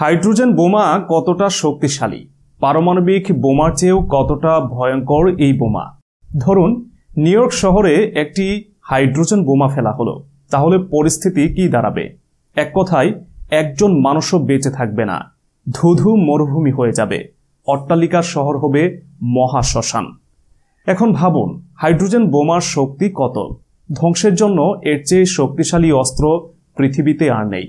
hydrogen বোমা কতটা শক্তিশালী পারমাণবিক বোমার চেয়েও কতটা ভয়ঙ্কর এই বোমা ধরুন নিউ ইয়র্ক শহরে একটি হাইড্রোজেন বোমা ফেলা হলো তাহলে পরিস্থিতি কি দাঁড়াবে এক কথায় একজন মানুষও বেঁচে থাকবে না ধুধু মরুভূমি হয়ে যাবে অট্টালিকার শহর হবে মহাশ্মশান এখন ভাবুন হাইড্রোজেন বোমার শক্তি কত ধ্বংসের জন্য এর চেয়ে শক্তিশালী অস্ত্র পৃথিবীতে আর নেই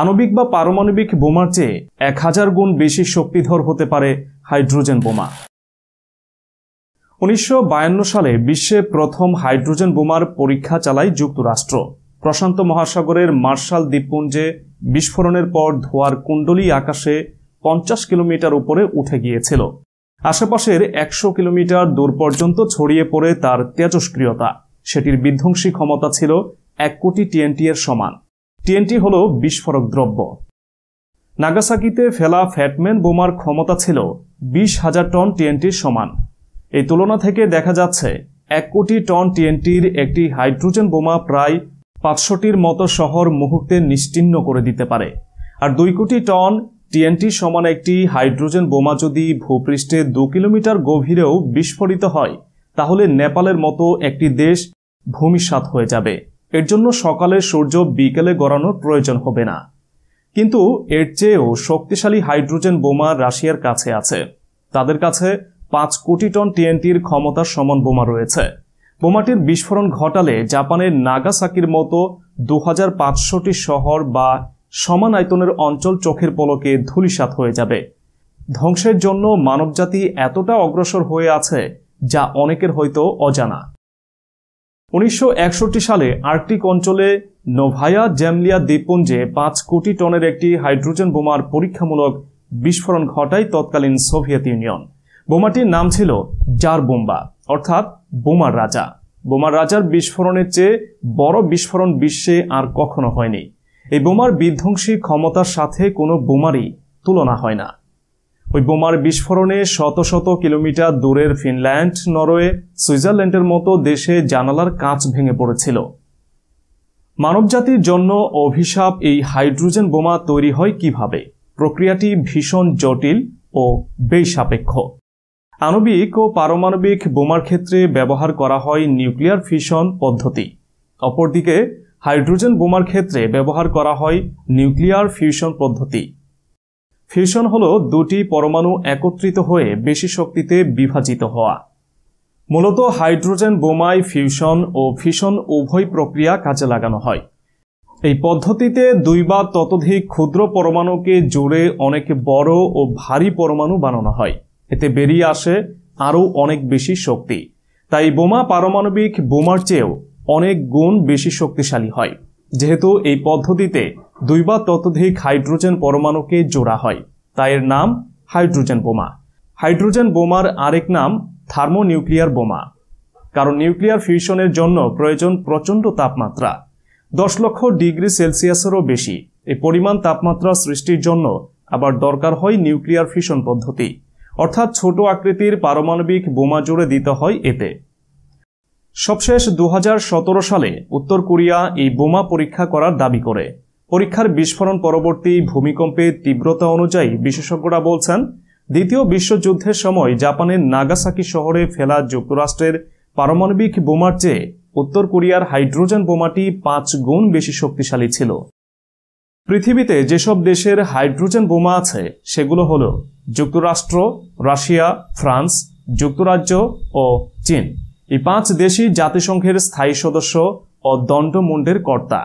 আণবিক বা পারমাণবিক বোমার চেয়ে এক হাজার গুণ বেশি শক্তিধর হতে পারে হাইড্রোজেন বোমা উনিশশো সালে বিশ্বে প্রথম হাইড্রোজেন বোমার পরীক্ষা চালায় যুক্তরাষ্ট্র প্রশান্ত মহাসাগরের মার্শাল দ্বীপপুঞ্জে বিস্ফোরণের পর ধোয়ার কুণ্ডলী আকাশে পঞ্চাশ কিলোমিটার উপরে উঠে গিয়েছিল আশেপাশের একশো কিলোমিটার দূর পর্যন্ত ছড়িয়ে পড়ে তার তেজস্ক্রিয়তা সেটির বিধ্বংসী ক্ষমতা ছিল এক কোটি টিএনটি এর সমান টিএনটি হল বিস্ফোরক দ্রব্য নাগাসাকিতে ফেলা ফ্যাটম্যান বোমার ক্ষমতা ছিল বিশ হাজার টন টিএনটির সমান এই তুলনা থেকে দেখা যাচ্ছে এক কোটি টন টিএনটির একটি হাইড্রোজেন বোমা প্রায় পাঁচশোটির মতো শহর মুহূর্তে নিশ্চিন্ন করে দিতে পারে আর দুই কোটি টন টিএনটি সমান একটি হাইড্রোজেন বোমা যদি ভূপৃষ্ঠে দু কিলোমিটার গভীরেও বিস্ফোরিত হয় তাহলে নেপালের মতো একটি দেশ ভূমিসাত হয়ে যাবে এর জন্য সকালে সূর্য বিকেলে গড়ানোর প্রয়োজন হবে না কিন্তু এর চেয়েও শক্তিশালী হাইড্রোজেন বোমা রাশিয়ার কাছে আছে তাদের কাছে পাঁচ কোটি টন টিএনটির ক্ষমতার সমান বোমা রয়েছে বোমাটির বিস্ফোরণ ঘটালে জাপানের নাগাসাকির মতো দু পাঁচশোটি শহর বা সমান আয়তনের অঞ্চল চোখের পলকে ধুলিসাত হয়ে যাবে ধ্বংসের জন্য মানবজাতি এতটা অগ্রসর হয়ে আছে যা অনেকের হয়তো অজানা উনিশশো সালে আর্কটিক অঞ্চলে নোভায়া জ্যামলিয়া দ্বীপপুঞ্জে পাঁচ কোটি টনের একটি হাইড্রোজেন বোমার পরীক্ষামূলক বিস্ফোরণ ঘটায় তৎকালীন সোভিয়েত ইউনিয়ন বোমাটির নাম ছিল জার বোম্বা অর্থাৎ বোমার রাজা বোমার রাজার বিস্ফোরণের চেয়ে বড় বিস্ফোরণ বিশ্বে আর কখনো হয়নি এই বোমার বিধ্বংসী ক্ষমতার সাথে কোনো বোমারই তুলনা হয় না ওই বোমার বিস্ফোরণে শত শত কিলোমিটার দূরের ফিনল্যান্ড নরওয়ে সুইজারল্যান্ডের মতো দেশে জানালার কাঁচ ভেঙে পড়েছিল মানবজাতির জন্য অভিশাপ এই হাইড্রোজেন বোমা তৈরি হয় কিভাবে প্রক্রিয়াটি ভীষণ জটিল ও বেসাপেক্ষ আণবিক ও পারমাণবিক বোমার ক্ষেত্রে ব্যবহার করা হয় নিউক্লিয়ার ফিশন পদ্ধতি অপরদিকে হাইড্রোজেন বোমার ক্ষেত্রে ব্যবহার করা হয় নিউক্লিয়ার ফিউশন পদ্ধতি ফিউশন হলো দুটি পরমাণু একত্রিত হয়ে বেশি শক্তিতে বিভাজিত হওয়া মূলত হাইড্রোজেন বোমায় ফিউশন ও ফিশন উভয় প্রক্রিয়া কাজে লাগানো হয় এই পদ্ধতিতে দুই বা ততোধিক ক্ষুদ্র পরমাণুকে জোরে অনেক বড় ও ভারী পরমাণু বানানো হয় এতে বেরিয়ে আসে আরও অনেক বেশি শক্তি তাই বোমা পারমাণবিক বোমার চেয়েও অনেক গুণ বেশি শক্তিশালী হয় যেহেতু এই পদ্ধতিতে দুই বা ততোধিক হাইড্রোজেন পরমাণুকে জোড়া হয় তাই এর নাম হাইড্রোজেন বোমা হাইড্রোজেন বোমার আরেক নাম থার্মোনিউক্লিয়ার বোমা কারণ নিউক্লিয়ার ফিউশনের জন্য প্রয়োজন প্রচণ্ড তাপমাত্রা দশ লক্ষ ডিগ্রি সেলসিয়াসেরও বেশি এই পরিমাণ তাপমাত্রা সৃষ্টির জন্য আবার দরকার হয় নিউক্লিয়ার ফিশন পদ্ধতি অর্থাৎ ছোট আকৃতির পারমাণবিক বোমা জুড়ে দিতে হয় এতে সবশেষ দু সালে উত্তর কোরিয়া এই বোমা পরীক্ষা করার দাবি করে পরীক্ষার বিস্ফোরণ পরবর্তী ভূমিকম্পের তীব্রতা অনুযায়ী বিশেষজ্ঞরা বলছেন দ্বিতীয় বিশ্বযুদ্ধের সময় জাপানের নাগাসাকি শহরে ফেলা যুক্তরাষ্ট্রের পারমাণবিক বোমার চেয়ে উত্তর কোরিয়ার হাইড্রোজেন বোমাটি পাঁচ গুণ বেশি শক্তিশালী ছিল পৃথিবীতে যেসব দেশের হাইড্রোজেন বোমা আছে সেগুলো হল যুক্তরাষ্ট্র রাশিয়া ফ্রান্স যুক্তরাজ্য ও চীন এই পাঁচ দেশই জাতিসংঘের স্থায়ী সদস্য ও দণ্ডমুণ্ডের কর্তা